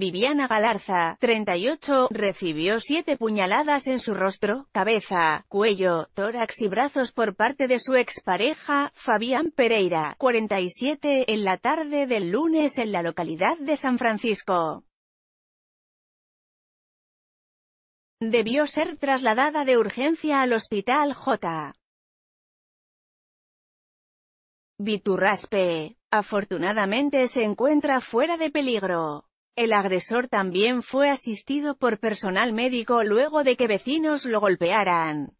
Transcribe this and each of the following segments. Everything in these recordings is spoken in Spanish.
Viviana Galarza, 38, recibió siete puñaladas en su rostro, cabeza, cuello, tórax y brazos por parte de su expareja, Fabián Pereira, 47, en la tarde del lunes en la localidad de San Francisco. Debió ser trasladada de urgencia al Hospital J. Viturraspe. Afortunadamente se encuentra fuera de peligro. El agresor también fue asistido por personal médico luego de que vecinos lo golpearan.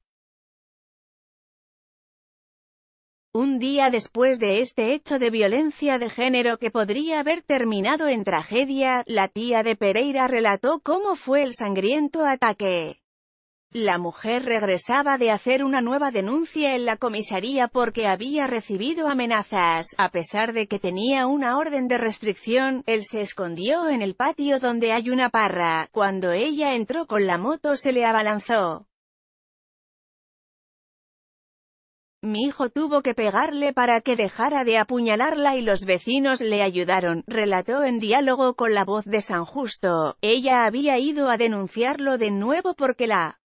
Un día después de este hecho de violencia de género que podría haber terminado en tragedia, la tía de Pereira relató cómo fue el sangriento ataque. La mujer regresaba de hacer una nueva denuncia en la comisaría porque había recibido amenazas. A pesar de que tenía una orden de restricción, él se escondió en el patio donde hay una parra. Cuando ella entró con la moto se le abalanzó. Mi hijo tuvo que pegarle para que dejara de apuñalarla y los vecinos le ayudaron, relató en diálogo con la voz de San Justo. Ella había ido a denunciarlo de nuevo porque la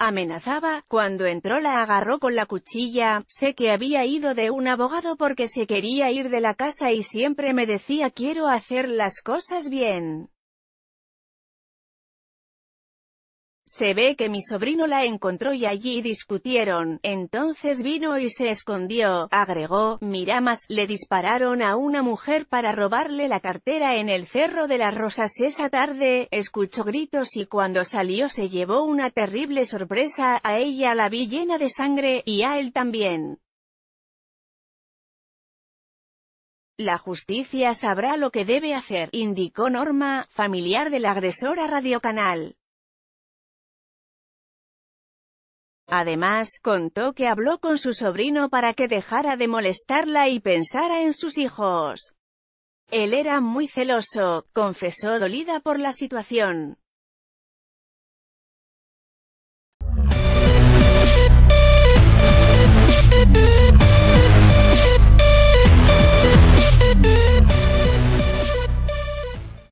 Amenazaba, cuando entró la agarró con la cuchilla, sé que había ido de un abogado porque se quería ir de la casa y siempre me decía quiero hacer las cosas bien. Se ve que mi sobrino la encontró y allí discutieron, entonces vino y se escondió, agregó, más, le dispararon a una mujer para robarle la cartera en el Cerro de las Rosas esa tarde, escuchó gritos y cuando salió se llevó una terrible sorpresa, a ella la vi llena de sangre, y a él también. La justicia sabrá lo que debe hacer, indicó Norma, familiar del agresor a Radio Canal. Además, contó que habló con su sobrino para que dejara de molestarla y pensara en sus hijos. Él era muy celoso, confesó dolida por la situación.